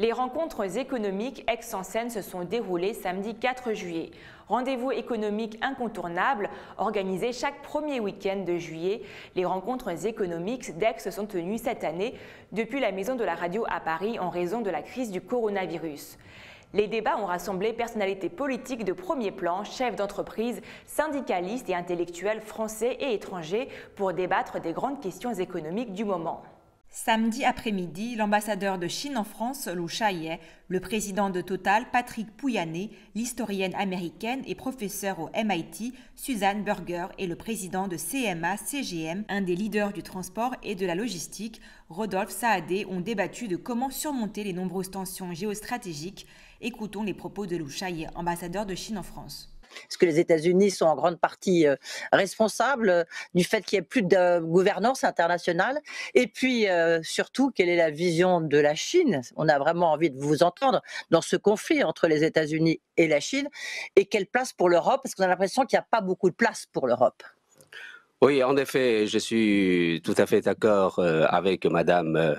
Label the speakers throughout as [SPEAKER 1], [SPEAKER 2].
[SPEAKER 1] Les rencontres économiques ex-en-Seine se sont déroulées samedi 4 juillet. Rendez-vous économique incontournable organisé chaque premier week-end de juillet. Les rencontres économiques d'Aix sont tenues cette année depuis la Maison de la Radio à Paris en raison de la crise du coronavirus. Les débats ont rassemblé personnalités politiques de premier plan, chefs d'entreprise, syndicalistes et intellectuels français et étrangers pour débattre des grandes questions économiques du moment. Samedi après-midi, l'ambassadeur de Chine en France, Lou Chaillet, le président de Total, Patrick Pouyanné, l'historienne américaine et professeur au MIT, Suzanne Berger, et le président de CMA CGM, un des leaders du transport et de la logistique, Rodolphe Saadé, ont débattu de comment surmonter les nombreuses tensions géostratégiques. Écoutons les propos de Lou Chaillet, ambassadeur de Chine en France. Est-ce que les États-Unis sont en grande partie euh, responsables euh, du fait qu'il n'y ait plus de gouvernance internationale. Et puis, euh, surtout, quelle est la vision de la Chine On a vraiment envie de vous entendre dans ce conflit entre les États-Unis et la Chine. Et quelle place pour l'Europe Parce qu'on a l'impression qu'il n'y a pas beaucoup de place pour l'Europe.
[SPEAKER 2] Oui, en effet, je suis tout à fait d'accord avec Madame.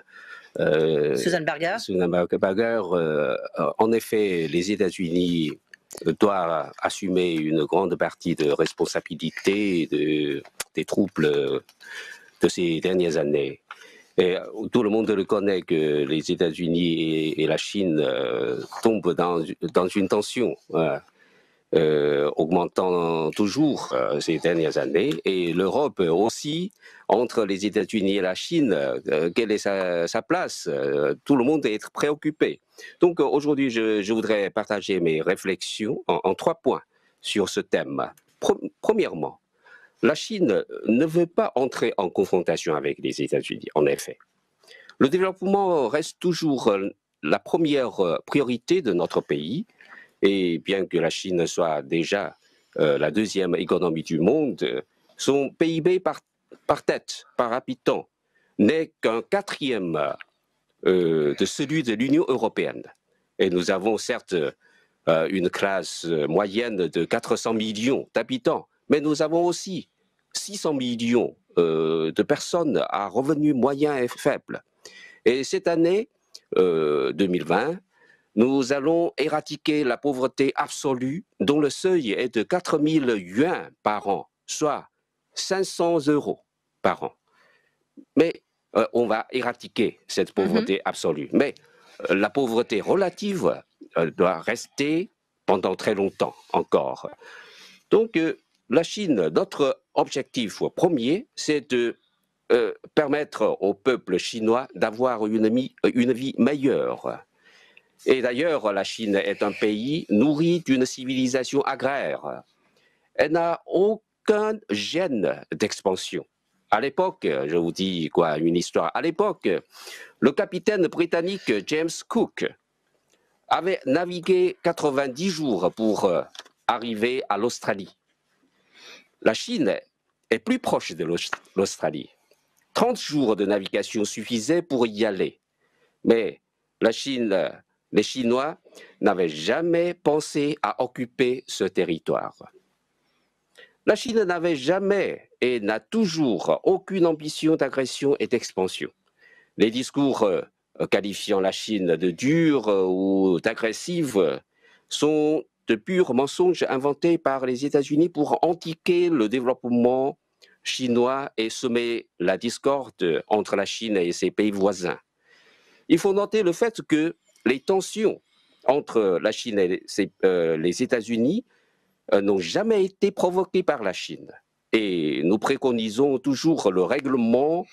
[SPEAKER 2] Susan Berger. Susan Berger. en effet, les États-Unis doit assumer une grande partie de responsabilité des troubles euh, de ces dernières années. Et euh, tout le monde le connaît que les États-Unis et, la Chine euh, tombent dans, une tension. Hein. Euh, augmentant toujours euh, ces dernières années. Et l'Europe aussi, entre les États-Unis et la Chine, euh, quelle est sa, place Tout le monde est préoccupé. Donc aujourd'hui, je, voudrais partager mes réflexions en, trois points sur ce thème. premièrement, la Chine ne veut pas entrer en confrontation avec les États-Unis, en effet. Le développement reste toujours la première priorité de notre pays, et bien que la Chine soit déjà euh, la deuxième économie du monde, son PIB par, par tête, par habitant, n'est qu'un quatrième euh, de celui de l'Union européenne. Et nous avons certes euh, une classe moyenne de 400 millions d'habitants, mais nous avons aussi 600 millions de personnes à revenus moyens et faibles. Et cette année 2020, nous allons éradiquer la pauvreté absolue dont le seuil est de 4000 yuans par an, soit 500 euros par an. Mais euh, on va éradiquer cette mhm. pauvreté absolue. Mais euh, la pauvreté relative euh, doit rester pendant très longtemps encore. Donc la Chine, notre objectif premier, c'est de permettre au peuple chinois d'avoir une vie meilleure et d'ailleurs, la Chine est un pays nourri d'une civilisation agraire. Elle n'a aucun gène d'expansion. À l'époque, je vous dis quoi, une histoire. À l'époque, le capitaine britannique James Cook avait navigué 90 jours pour euh, arriver à l'Australie. La Chine est plus proche de l'Australie. 30 jours de navigation suffisaient pour y aller. Mais la Chine les Chinois n'avaient jamais pensé à occuper ce territoire. La Chine n'avait jamais et n'a toujours aucune ambition d'agression et d'expansion. Les discours euh, qualifiant la Chine de dure euh, ou d'agressive sont de purs mensonges inventés par les États-Unis pour antiquer le développement chinois et semer la discorde entre la Chine et ses pays voisins. Il faut noter le fait que les tensions entre la Chine et les, euh, États-Unis euh, n'ont jamais été provoquées par la Chine. Et nous préconisons toujours le règlement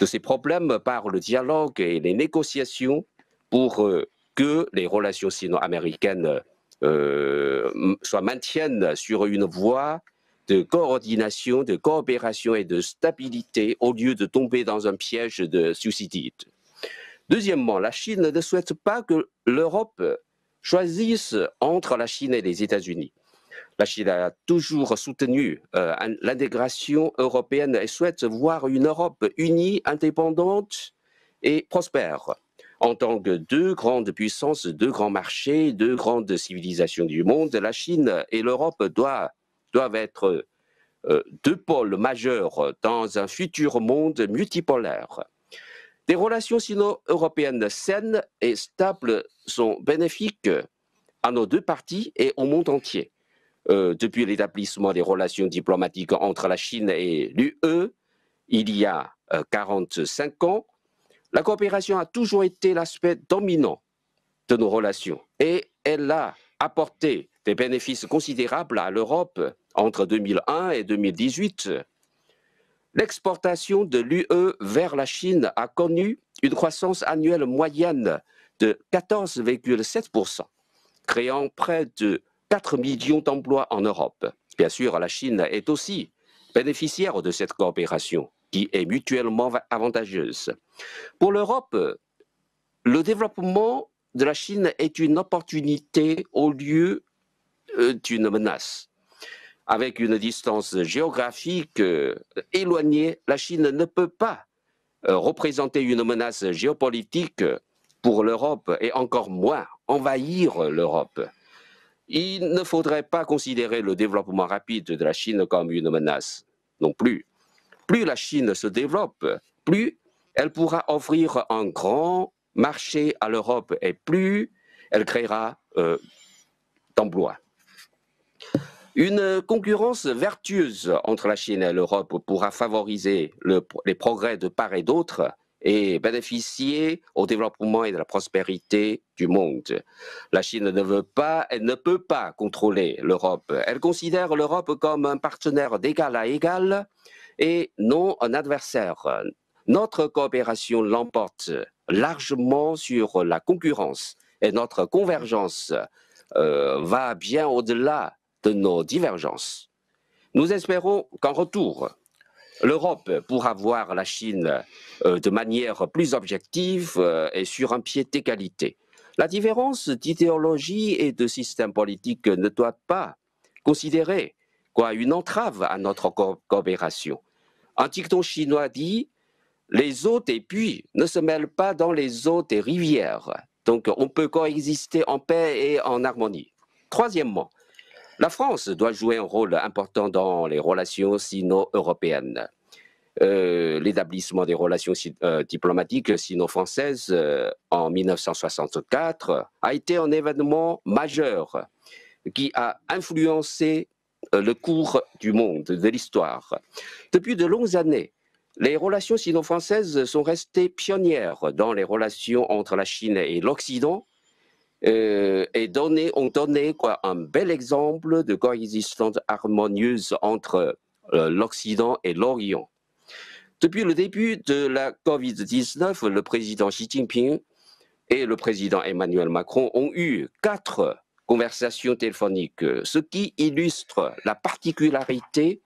[SPEAKER 2] de ces problèmes par le dialogue et les négociations pour euh, que les relations sino-américaines soient maintiennent sur une voie de coordination, de coopération et de stabilité au lieu de tomber dans un piège de suicide. Deuxièmement, la Chine ne souhaite pas que l'Europe choisisse entre la Chine et les États-Unis. La Chine a toujours soutenu euh, l'intégration européenne et souhaite voir une Europe unie, indépendante et prospère. En tant que deux grandes puissances, deux grands marchés, deux grandes civilisations du monde, la Chine et l'Europe doivent, être euh, deux pôles majeurs dans un futur monde multipolaire. Des relations sino-européennes saines et stables sont bénéfiques à nos deux parties et au monde entier. Euh, depuis l'établissement des relations diplomatiques entre la Chine et l'UE, il y a 45 euh, ans, la coopération a toujours été l'aspect dominant de nos relations et elle a apporté des bénéfices considérables à l'Europe entre 2001 et 2018. L'exportation de l'UE vers la Chine a connu une croissance annuelle moyenne de 14,7%, créant près de 4 millions d'emplois en Europe. Bien sûr, la Chine est aussi bénéficiaire de cette coopération qui est mutuellement avantageuse. Pour l'Europe, le développement de la Chine est une opportunité au lieu euh, d'une menace avec une distance géographique euh, éloignée, la Chine ne peut pas euh, représenter une menace géopolitique pour l'Europe et encore moins envahir l'Europe. Il ne faudrait pas considérer le développement rapide de la Chine comme une menace non plus. Plus la Chine se développe, plus elle pourra offrir un grand marché à l'Europe et plus elle créera euh, d'emplois. Une concurrence vertueuse entre la Chine et l'Europe pourra favoriser les progrès de part et d'autre et bénéficier au développement et de la prospérité du monde. La Chine ne veut pas, elle ne peut pas contrôler l'Europe. Elle considère l'Europe comme un partenaire d'égal à égal et non un adversaire. Notre coopération l'emporte largement sur la concurrence et notre convergence euh, va bien au-delà de nos divergences. Nous espérons qu'en retour, l'Europe pourra voir la Chine euh, de manière plus objective euh, et sur un pied d'égalité. La différence d'idéologie et de système politique ne doit pas considérer quoi une entrave à notre coopération. Un dicton chinois dit les eaux et puits ne se mêlent pas dans les eaux des rivières. Donc on peut coexister en paix et en harmonie. Troisièmement, la France doit jouer un rôle important dans les relations sino-européennes. Euh, l'établissement des relations euh, diplomatiques sino-françaises euh, en 1964 a été un événement majeur qui a influencé le cours du monde, de l'histoire. Depuis de longues années, les relations sino-françaises sont restées pionnières dans les relations entre la Chine et l'Occident euh, et donné, ont donné un bel exemple de coexistence harmonieuse entre euh, l'Occident et l'Orient. Depuis le début de la COVID-19, le président Xi Jinping et le président Emmanuel Macron ont eu quatre conversations téléphoniques, ce qui illustre la particularité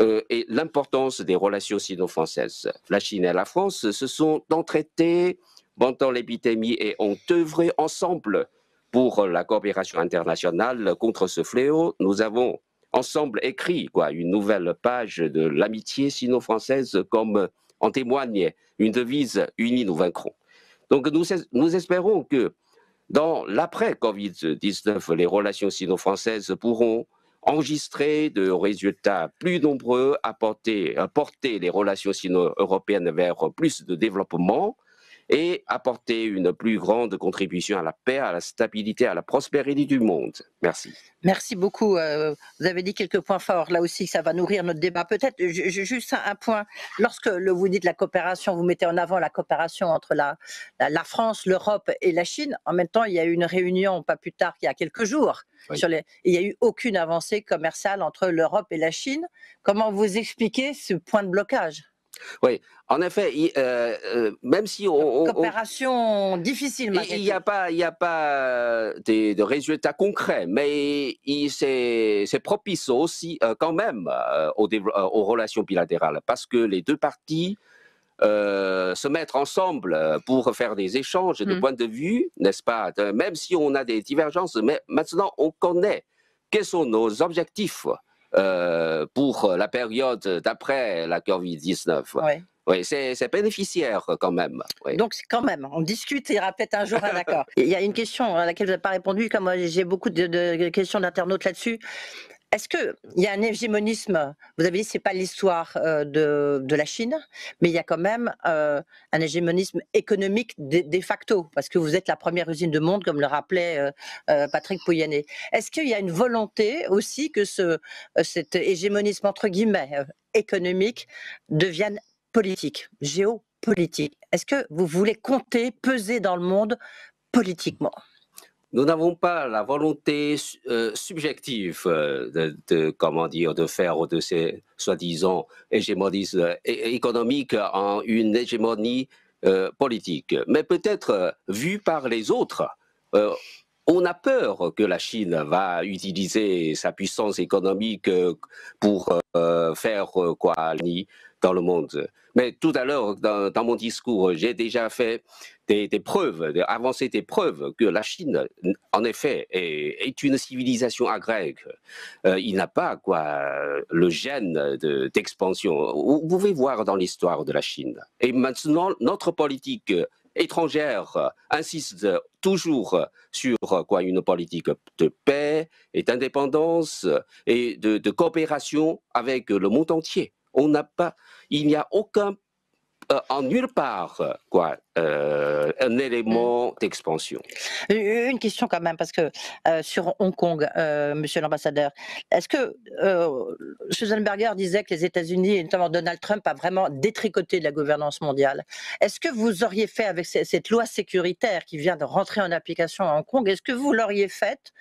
[SPEAKER 2] euh, et l'importance des relations sino-françaises. La Chine et la France se sont entraitées pendant l'épidémie et ont œuvré ensemble pour la coopération internationale contre ce fléau. Nous avons ensemble écrit quoi, une nouvelle page de l'amitié sino-française comme en témoigne une devise unie nous vaincrons. Donc nous, nous espérons que dans l'après-Covid-19, les relations sino-françaises pourront enregistrer de résultats plus nombreux, apporter, porter les relations sino-européennes vers plus de développement, et apporter une plus grande contribution à la paix, à la stabilité, à la prospérité du monde. Merci.
[SPEAKER 1] Merci beaucoup. Euh, vous avez dit quelques points forts. Là aussi, ça va nourrir notre débat. Peut-être juste un, point. Lorsque vous dites la coopération, vous mettez en avant la coopération entre la, la, France, l'Europe et la Chine. En même temps, il y a eu une réunion pas plus tard qu'il y a quelques jours. Sur les, il n'y a eu aucune avancée commerciale entre l'Europe et la Chine. Comment vous expliquez ce point de blocage
[SPEAKER 2] oui, en effet, euh, euh, même si on, Une coopération difficile, il n'y a pas, il y a pas de, résultats concrets, mais c'est propice aussi euh, quand même aux, relations bilatérales, parce que les deux parties se mettent ensemble pour faire des échanges de mmh. points de vue, n'est-ce pas Même si on a des divergences, mais maintenant on connaît quels sont nos objectifs euh, pour la période d'après la COVID-19. Oui. c'est bénéficiaire euh, quand même. Donc,
[SPEAKER 1] quand même, on discute et aura peut-être un jour un hein, accord. il y a une question à laquelle vous n'avez pas répondu, comme euh, j'ai beaucoup de questions d'internautes là-dessus. Est-ce qu'il y a un hégémonisme Vous avez dit que pas l'histoire euh, de, la Chine, mais il y a quand même euh, un hégémonisme économique de, facto, parce que vous êtes la première usine du monde, comme le rappelait euh, Patrick Pouyanné. Est-ce qu'il y a une volonté aussi que ce, cet hégémonisme, entre guillemets, économique devienne politique, géopolitique Est-ce que vous voulez compter, peser dans le monde
[SPEAKER 2] politiquement nous n'avons pas la volonté euh, subjective euh, de, comment dire, de faire de ces soi-disant hégémonies euh, économiques en une hégémonie politique, mais peut-être vue par les autres. On a peur que la Chine va utiliser sa puissance économique euh, pour euh, faire euh, quoi dans le monde. Mais tout à l'heure, dans, mon discours, j'ai déjà fait des, preuves, avancé des preuves que la Chine, en effet, est, une civilisation agrègue. il n'a pas quoi, le gène d'expansion. Vous pouvez voir dans l'histoire de la Chine. Et maintenant, notre politique étrangère euh, insiste euh, toujours euh, sur quoi une politique de paix et d'indépendance et de, coopération avec le monde entier. On n'a pas, il n'y a aucun euh, en nulle part quoi, euh, un élément mm. d'expansion.
[SPEAKER 1] Une question quand même, parce que euh, sur Hong Kong, monsieur l'ambassadeur, est-ce que Susan Berger disait que les États-Unis, et notamment Donald Trump, a vraiment détricoté de la gouvernance mondiale Est-ce que vous auriez fait avec cette loi sécuritaire qui vient de rentrer en application à Hong Kong, est-ce que vous l'auriez faite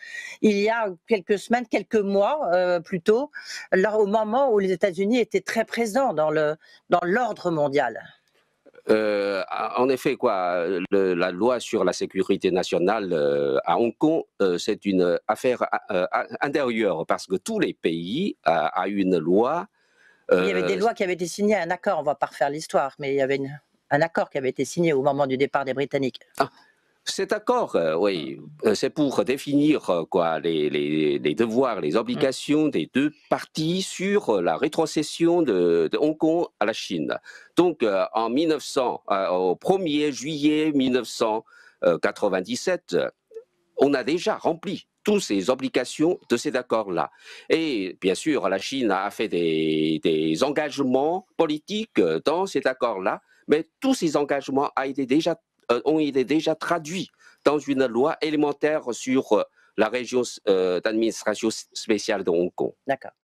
[SPEAKER 1] il y a quelques semaines, quelques mois plutôt, au moment où les États-Unis étaient très présents dans l'ordre dans mondial
[SPEAKER 2] euh, en effet, quoi, la loi sur la sécurité nationale euh, à Hong Kong, euh, c'est une affaire intérieure parce que tous les pays ont une loi. il y avait des lois
[SPEAKER 1] qui avaient été signées, un accord. On va pas refaire l'histoire, mais il y avait un accord qui avait été signé au moment du départ des Britanniques. Ah,
[SPEAKER 2] cet accord, euh, oui, mmh. euh, c'est pour définir euh, quoi les, devoirs, les obligations mmh. des deux parties sur la rétrocession de, Hong Kong à la Chine. Donc, en 1900, au 1er juillet 1997, on a déjà rempli toutes ces obligations de cet accord-là. Et bien sûr, la Chine a fait des, des engagements politiques dans cet accord-là, mais tous ces engagements ont été déjà euh, ont été déjà traduit dans une loi élémentaire sur euh, la région euh, d'administration spéciale de Hong Kong. D'accord.